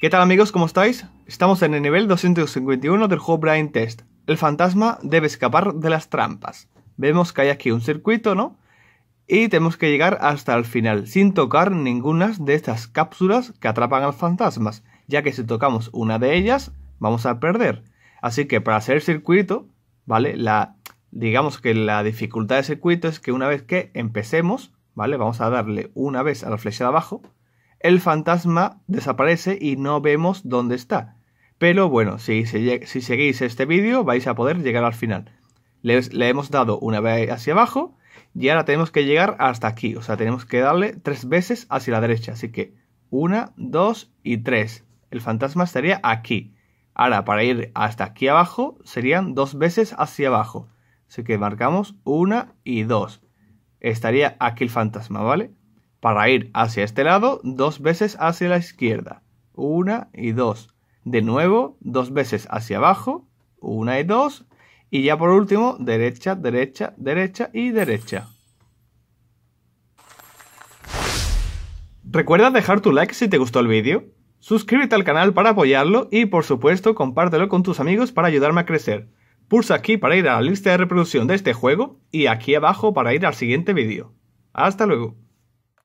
¿Qué tal amigos? ¿Cómo estáis? Estamos en el nivel 251 del juego Brain Test. El fantasma debe escapar de las trampas. Vemos que hay aquí un circuito, ¿no? Y tenemos que llegar hasta el final, sin tocar ninguna de estas cápsulas que atrapan a los fantasmas, ya que si tocamos una de ellas, vamos a perder. Así que para hacer el circuito, ¿vale? La, digamos que la dificultad del circuito es que una vez que empecemos, ¿vale? Vamos a darle una vez a la flecha de abajo, el fantasma desaparece y no vemos dónde está. Pero bueno, si, seguís este vídeo vais a poder llegar al final. Le, le hemos dado una vez hacia abajo y ahora tenemos que llegar hasta aquí. O sea, tenemos que darle tres veces hacia la derecha. Así que una, dos y tres. El fantasma estaría aquí. Ahora, para ir hasta aquí abajo, serían dos veces hacia abajo. Así que marcamos una y dos. Estaría aquí el fantasma, ¿vale? para ir hacia este lado, dos veces hacia la izquierda, una y dos. De nuevo, dos veces hacia abajo, una y dos. Y ya por último, derecha, derecha, derecha y derecha. Recuerda dejar tu like si te gustó el vídeo, suscríbete al canal para apoyarlo y por supuesto compártelo con tus amigos para ayudarme a crecer. Pulsa aquí para ir a la lista de reproducción de este juego y aquí abajo para ir al siguiente vídeo. Hasta luego.